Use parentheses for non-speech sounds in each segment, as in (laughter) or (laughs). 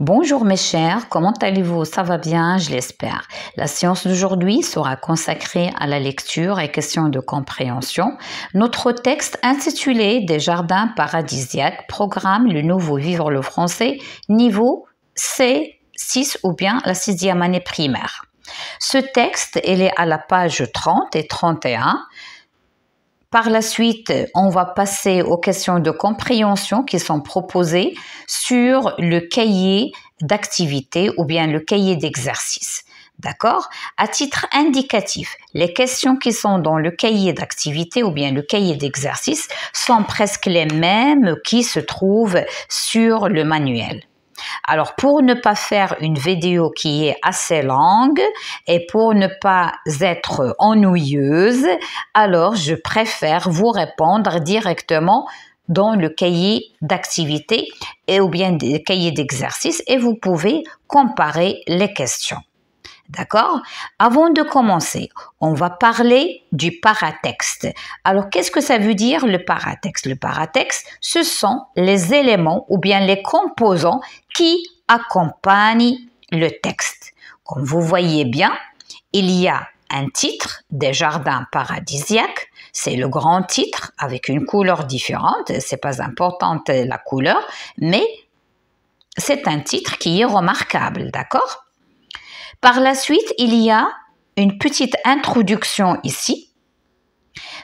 Bonjour mes chers, comment allez-vous Ça va bien, je l'espère. La séance d'aujourd'hui sera consacrée à la lecture et questions de compréhension. Notre texte intitulé Des jardins paradisiaques programme le nouveau vivre le français niveau C6 ou bien la sixième année primaire. Ce texte, il est à la page 30 et 31. Par la suite, on va passer aux questions de compréhension qui sont proposées sur le cahier d'activité ou bien le cahier d'exercice. D'accord À titre indicatif, les questions qui sont dans le cahier d'activité ou bien le cahier d'exercice sont presque les mêmes qui se trouvent sur le manuel. Alors pour ne pas faire une vidéo qui est assez longue et pour ne pas être ennuyeuse, alors je préfère vous répondre directement dans le cahier d'activité et ou bien le cahier d'exercice et vous pouvez comparer les questions. D'accord Avant de commencer, on va parler du paratexte. Alors, qu'est-ce que ça veut dire le paratexte Le paratexte, ce sont les éléments ou bien les composants qui accompagnent le texte. Comme vous voyez bien, il y a un titre des jardins paradisiaques. C'est le grand titre avec une couleur différente. C'est pas importante la couleur, mais c'est un titre qui est remarquable, d'accord par la suite, il y a une petite introduction ici.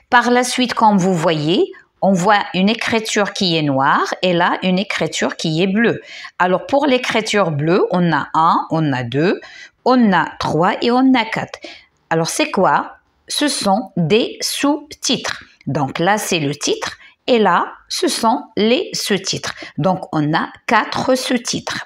Par la suite, comme vous voyez, on voit une écriture qui est noire et là une écriture qui est bleue. Alors pour l'écriture bleue, on a 1, on a 2, on a 3 et on a 4. Alors c'est quoi Ce sont des sous-titres. Donc là c'est le titre et là ce sont les sous-titres. Donc on a 4 sous-titres.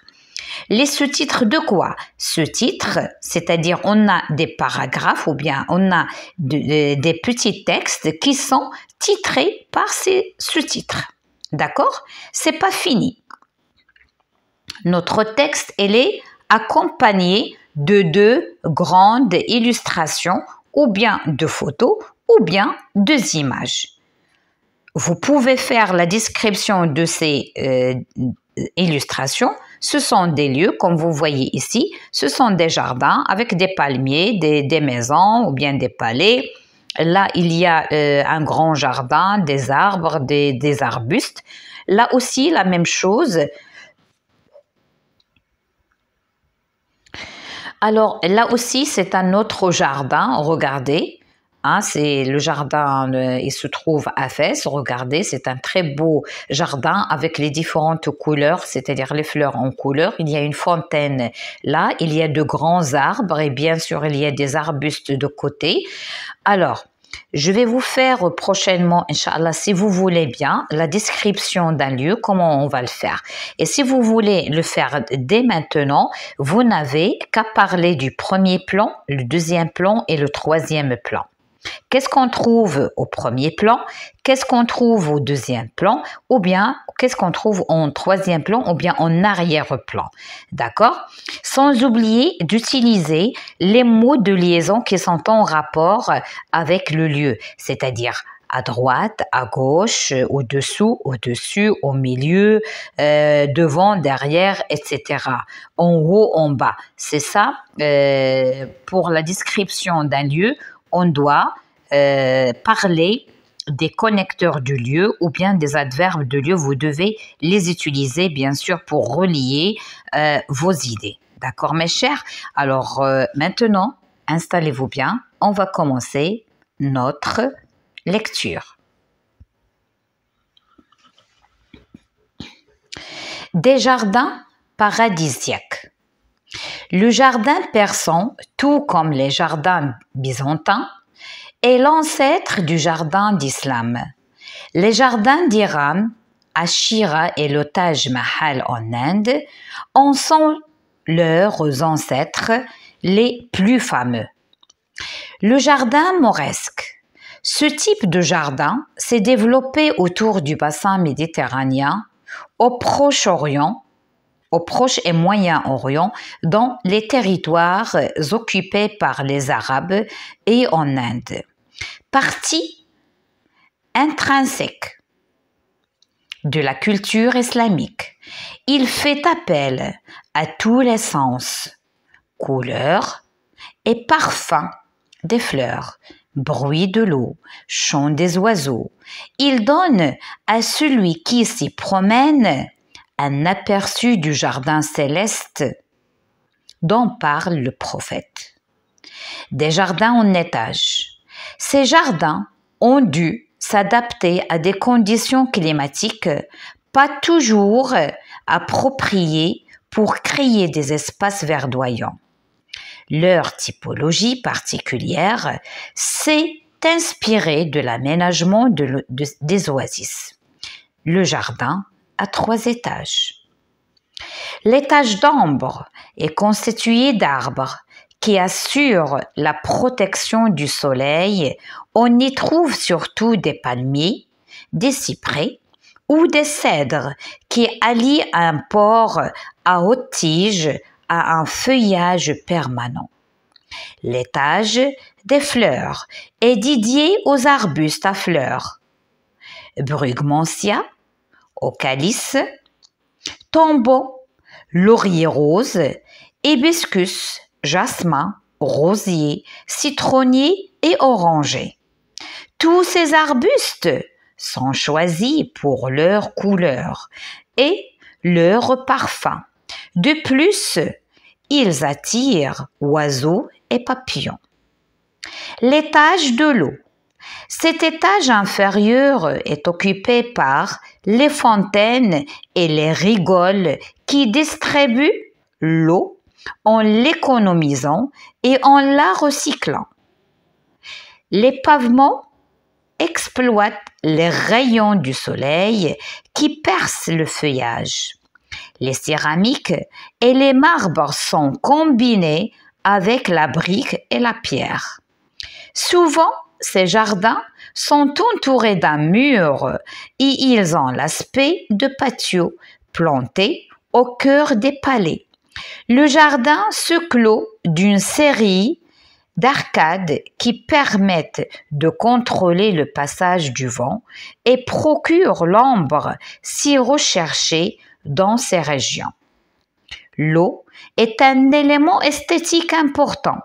Les sous-titres de quoi Sous-titres, c'est-à-dire on a des paragraphes ou bien on a des petits textes qui sont titrés par ces sous-titres. D'accord C'est pas fini. Notre texte, elle est accompagné de deux grandes illustrations ou bien de photos ou bien deux images. Vous pouvez faire la description de ces euh, illustrations ce sont des lieux, comme vous voyez ici, ce sont des jardins avec des palmiers, des, maisons ou bien des palais. Là, il y a euh, un grand jardin, des arbres, des, des arbustes. Là aussi, la même chose. Alors là aussi, c'est un autre jardin, regardez. Hein, c'est le jardin, euh, il se trouve à Fès. Regardez, c'est un très beau jardin avec les différentes couleurs, c'est-à-dire les fleurs en couleur. Il y a une fontaine là, il y a de grands arbres et bien sûr il y a des arbustes de côté. Alors, je vais vous faire prochainement, Inch'Allah, si vous voulez bien, la description d'un lieu, comment on va le faire. Et si vous voulez le faire dès maintenant, vous n'avez qu'à parler du premier plan, le deuxième plan et le troisième plan. Qu'est-ce qu'on trouve au premier plan Qu'est-ce qu'on trouve au deuxième plan Ou bien qu'est-ce qu'on trouve en troisième plan ou bien en arrière-plan D'accord Sans oublier d'utiliser les mots de liaison qui sont en rapport avec le lieu, c'est-à-dire à droite, à gauche, au-dessous, au-dessus, au milieu, euh, devant, derrière, etc. En haut, en bas. C'est ça euh, pour la description d'un lieu on doit euh, parler des connecteurs du lieu ou bien des adverbes de lieu. Vous devez les utiliser, bien sûr, pour relier euh, vos idées. D'accord, mes chers Alors, euh, maintenant, installez-vous bien. On va commencer notre lecture. Des jardins paradisiaques. Le jardin persan, tout comme les jardins byzantins, est l'ancêtre du jardin d'islam. Les jardins d'Iram, Ashira et l'otage Mahal en Inde, en sont leurs ancêtres les plus fameux. Le jardin mauresque. Ce type de jardin s'est développé autour du bassin méditerranéen, au Proche-Orient au Proche et Moyen-Orient, dans les territoires occupés par les Arabes et en Inde. Partie intrinsèque de la culture islamique, il fait appel à tous les sens, couleurs et parfums des fleurs, bruit de l'eau, chant des oiseaux. Il donne à celui qui s'y promène un aperçu du jardin céleste dont parle le prophète. Des jardins en étage. Ces jardins ont dû s'adapter à des conditions climatiques pas toujours appropriées pour créer des espaces verdoyants. Leur typologie particulière s'est inspirée de l'aménagement des oasis. Le jardin à trois étages. L'étage d'ombre est constitué d'arbres qui assurent la protection du soleil. On y trouve surtout des palmiers, des cyprès ou des cèdres qui allient un port à haute tige à un feuillage permanent. L'étage des fleurs est dédié aux arbustes à fleurs. Brugmansia au calice, tombeau, laurier rose, hibiscus, jasmin, rosier, citronnier et oranger. Tous ces arbustes sont choisis pour leur couleur et leur parfum. De plus, ils attirent oiseaux et papillons. L'étage de l'eau. Cet étage inférieur est occupé par les fontaines et les rigoles qui distribuent l'eau en l'économisant et en la recyclant. Les pavements exploitent les rayons du soleil qui percent le feuillage. Les céramiques et les marbres sont combinés avec la brique et la pierre. Souvent, ces jardins sont entourés d'un mur et ils ont l'aspect de patios plantés au cœur des palais. Le jardin se clôt d'une série d'arcades qui permettent de contrôler le passage du vent et procurent l'ombre si recherchée dans ces régions. L'eau est un élément esthétique important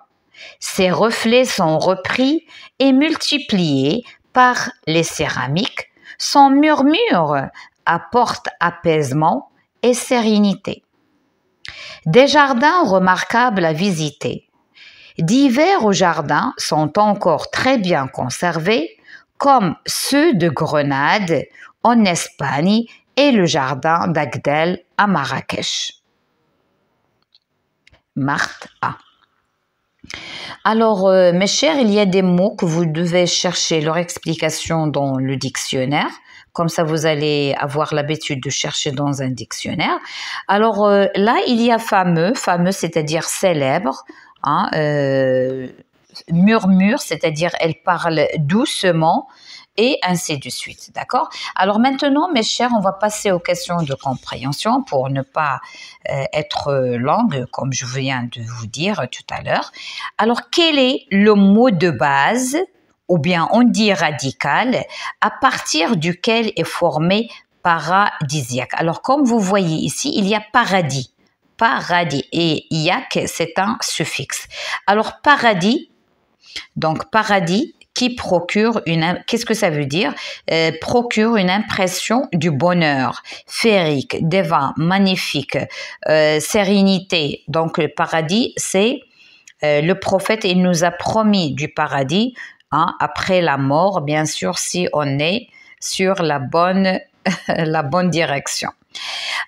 ces reflets sont repris et multipliés par les céramiques. Son murmure apporte apaisement et sérénité. Des jardins remarquables à visiter. Divers jardins sont encore très bien conservés, comme ceux de Grenade en Espagne et le jardin d'Agdel à Marrakech. Marthe A. Alors, euh, mes chers, il y a des mots que vous devez chercher leur explication dans le dictionnaire. Comme ça, vous allez avoir l'habitude de chercher dans un dictionnaire. Alors euh, là, il y a fameux, fameux, c'est-à-dire célèbre. Hein, euh, murmure, c'est-à-dire elle parle doucement et ainsi de suite. D'accord Alors maintenant, mes chers, on va passer aux questions de compréhension pour ne pas euh, être longue comme je viens de vous dire tout à l'heure. Alors, quel est le mot de base, ou bien on dit radical, à partir duquel est formé paradisiaque Alors, comme vous voyez ici, il y a paradis. Paradis et iac, c'est un suffixe. Alors, paradis, donc paradis, qui procure une... Qu'est-ce que ça veut dire euh, Procure une impression du bonheur, féerique, des magnifique, euh, sérénité. Donc le paradis, c'est... Euh, le prophète, il nous a promis du paradis hein, après la mort, bien sûr, si on est sur la bonne, (laughs) la bonne direction.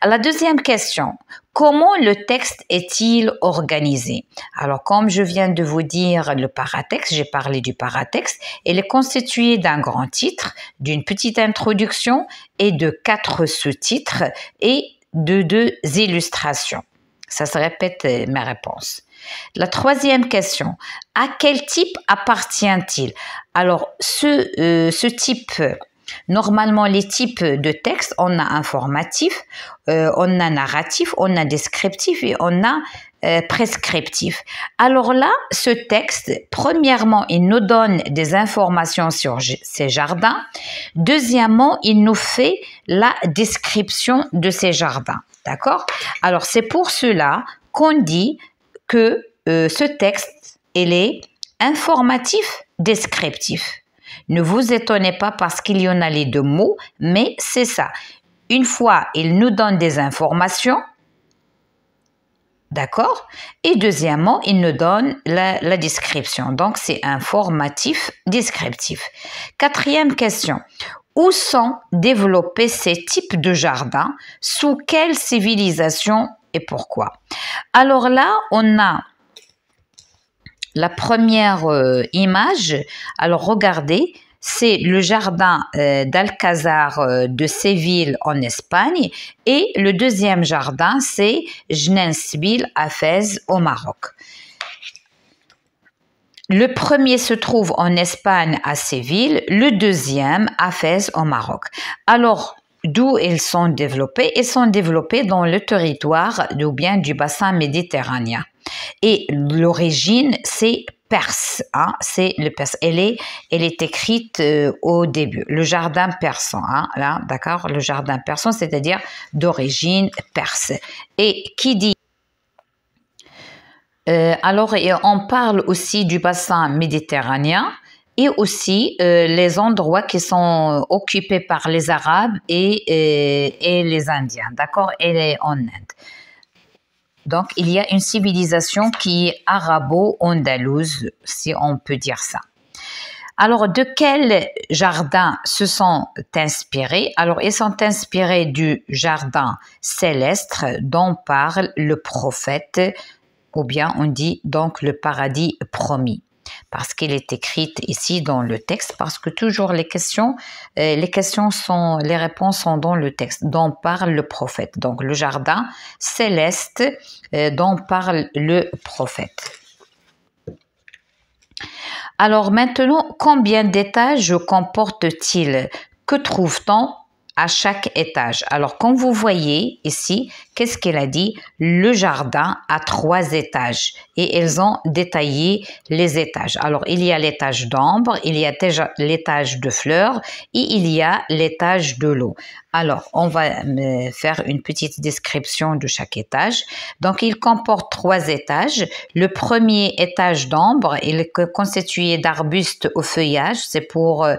La deuxième question, comment le texte est-il organisé Alors, comme je viens de vous dire, le paratexte, j'ai parlé du paratexte, il est constitué d'un grand titre, d'une petite introduction et de quatre sous-titres et de deux illustrations. Ça se répète euh, ma réponse La troisième question, à quel type appartient-il Alors, ce, euh, ce type Normalement, les types de textes, on a informatif, euh, on a narratif, on a descriptif et on a euh, prescriptif. Alors là, ce texte, premièrement, il nous donne des informations sur ces jardins. Deuxièmement, il nous fait la description de ces jardins. D'accord Alors c'est pour cela qu'on dit que euh, ce texte, il est informatif, descriptif. Ne vous étonnez pas parce qu'il y en a les deux mots, mais c'est ça. Une fois, il nous donne des informations, D'accord Et deuxièmement, il nous donne la, description. Donc, c'est informatif, descriptif. Quatrième question. Où sont développés ces types de jardins Sous quelle civilisation et pourquoi Alors là, on a la première euh, image, alors regardez, c'est le jardin euh, d'Alcazar euh, de Séville en Espagne et le deuxième jardin, c'est Jnensville à Fès au Maroc. Le premier se trouve en Espagne à Séville, le deuxième à Fès au Maroc. Alors, d'où ils sont développés Ils sont développés dans le territoire ou bien du bassin méditerranéen. Et l'origine, c'est perse. Hein, c'est le perse. Elle est, elle est écrite euh, au début. Le jardin persan, hein, là, d'accord Le jardin persan, c'est-à-dire d'origine perse. Et qui dit euh, alors, on parle aussi du bassin méditerranéen et aussi euh, les endroits qui sont occupés par les Arabes et, et, les Indiens, d'accord Et en Inde. Donc, il y a une civilisation qui est arabo-andalouse, si on peut dire ça. Alors, de quel jardin se sont inspirés Alors, ils sont inspirés du jardin céleste dont parle le prophète, ou bien on dit donc le paradis promis parce qu'il est écrite ici dans le texte, parce que toujours les questions, euh, les questions sont, les réponses sont dans le texte, dont parle le prophète. Donc le jardin céleste euh, dont parle le prophète. Alors maintenant, combien d'étages comporte-t-il Que trouve-t-on à chaque étage. Alors, comme vous voyez ici, qu'est-ce qu'elle a dit Le jardin a trois étages. Et elles ont détaillé les étages. Alors, il y a l'étage d'ombre, il y a l'étage de fleurs et il y a l'étage de l'eau. Alors, on va euh, faire une petite description de chaque étage. Donc, il comporte trois étages. Le premier étage d'ombre il est constitué d'arbustes au feuillage. C'est pour euh,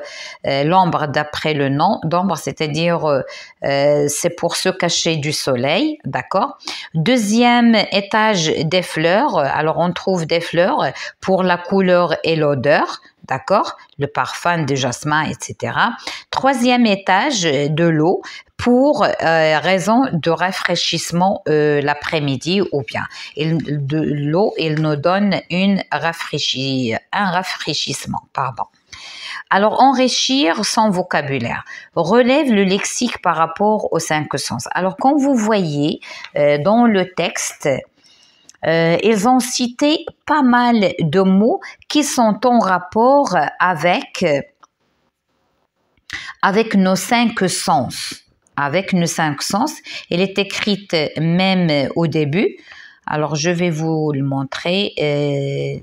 euh, l'ombre d'après le nom d'ombre, c'est-à-dire c'est pour se cacher du soleil. D'accord Deuxième étage des fleurs. Alors, on trouve des fleurs pour la couleur et l'odeur. D'accord Le parfum des jasmin, etc. Troisième étage de l'eau pour euh, raison de rafraîchissement euh, l'après-midi ou bien de l'eau, il nous donne un rafraîchissement. Pardon. Alors enrichir son vocabulaire relève le lexique par rapport aux cinq sens. Alors quand vous voyez euh, dans le texte, euh, ils ont cité pas mal de mots qui sont en rapport avec, avec nos cinq sens. Avec nos cinq sens. Elle est écrite même au début. Alors je vais vous le montrer. Euh,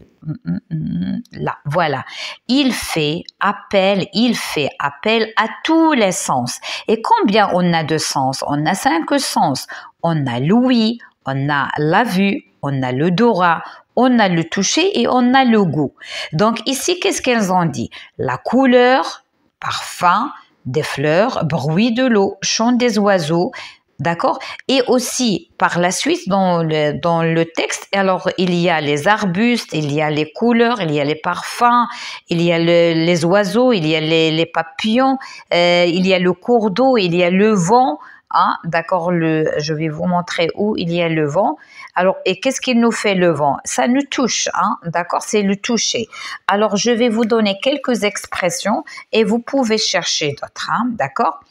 voilà. Il fait appel, il fait appel à tous les sens. Et combien on a de sens On a cinq sens. On a l'ouïe, on a la vue, on a l'odorat, on a le toucher et on a le goût. Donc ici, qu'est-ce qu'elles ont dit La couleur, parfum, des fleurs, bruit de l'eau, chant des oiseaux, D'accord Et aussi, par la suite, dans le, dans le texte, alors il y a les arbustes, il y a les couleurs, il y a les parfums, il y a les oiseaux, il y a les, papillons, euh, il y a le cours d'eau, il y a le vent, Hein, d'accord, je vais vous montrer où il y a le vent. Alors, et qu'est-ce qu'il nous fait le vent Ça nous touche, hein, d'accord C'est le toucher. Alors, je vais vous donner quelques expressions et vous pouvez chercher d'autres, hein, d'accord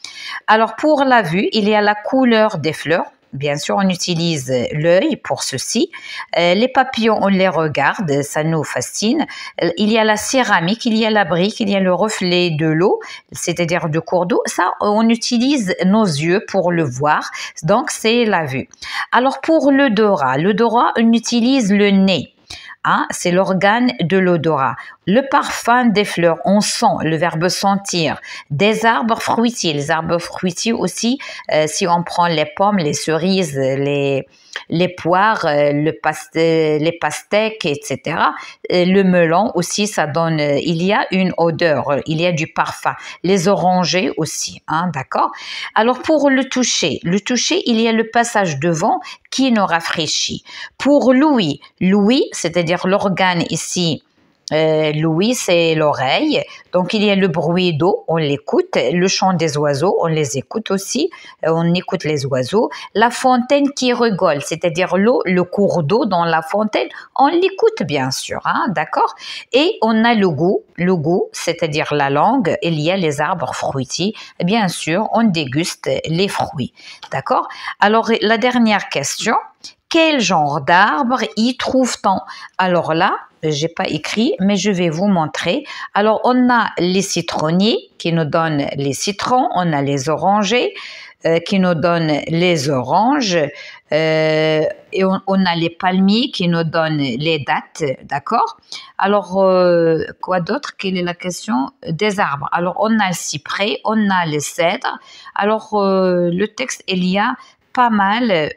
Alors, pour la vue, il y a la couleur des fleurs, Bien sûr, on utilise l'œil pour ceci. Euh, les papillons, on les regarde, ça nous fascine. Euh, il y a la céramique, il y a la brique, il y a le reflet de l'eau, c'est-à-dire du cours d'eau. Ça, on utilise nos yeux pour le voir. Donc, c'est la vue. Alors, pour l'odorat, l'odorat, on utilise le nez. Ah, c'est l'organe de l'odorat. Le parfum des fleurs, on sent, le verbe sentir. Des arbres fruitiers, les arbres fruitiers aussi, euh, si on prend les pommes, les cerises, les, les poires, euh, le les pastèques, etc. Euh, le melon aussi, ça donne, il y a une odeur, il y a du parfum. Les orangers aussi, hein, d'accord Alors pour le toucher, le toucher, il y a le passage devant qui nous rafraîchit. Pour l'ouïe, l'ouïe, c'est-à-dire l'organe ici, euh, Louis, c'est l'oreille. Donc, il y a le bruit d'eau, on l'écoute. Le chant des oiseaux, on les écoute aussi. Euh, on écoute les oiseaux. La fontaine qui rigole, c'est-à-dire l'eau, le cours d'eau dans la fontaine, on l'écoute bien sûr, hein, d'accord Et on a le goût, le goût, c'est-à-dire la langue. Il y a les arbres fruitiers. Bien sûr, on déguste les fruits, d'accord Alors, la dernière question. Quel genre d'arbre y trouve-t-on Alors là, j'ai pas écrit, mais je vais vous montrer. Alors, on a les citronniers qui nous donnent les citrons, on a les orangers euh, qui nous donnent les oranges, euh, et on, a les palmiers qui nous donnent les dates, d'accord Alors, euh, quoi d'autre Quelle est la question Des arbres. Alors, on a le cyprès, on a les cèdres. Alors, le texte, il y a pas mal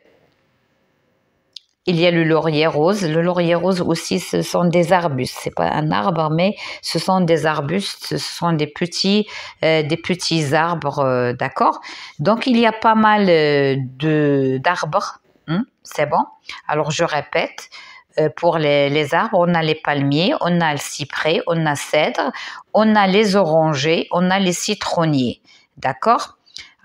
il y a le laurier rose. Le laurier rose aussi, ce sont des arbustes. C'est pas un arbre, mais ce sont des arbustes. Ce sont des petits, euh, des petits arbres, euh, d'accord. Donc il y a pas mal euh, de d'arbres. Hein, c'est bon. Alors je répète. pour les, les, arbres, on a les palmiers, on a le cyprès, on a cèdre, on a les orangers, on a les citronniers. D'accord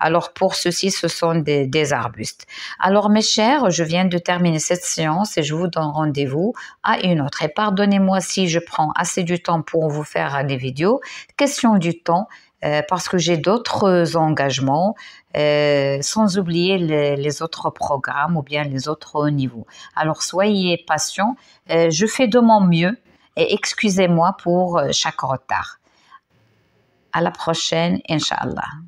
alors pour ceux-ci, ce sont des, arbustes. Alors mes chers, je viens de terminer cette séance et je vous donne rendez-vous à une autre. Et pardonnez-moi si je prends assez du temps pour vous faire des vidéos. Question du temps euh, parce que j'ai d'autres engagements, euh, sans oublier les, autres programmes ou bien les autres niveaux. Alors soyez patients, euh, je fais de mon mieux et excusez-moi pour chaque retard. À la prochaine, Inch'Allah.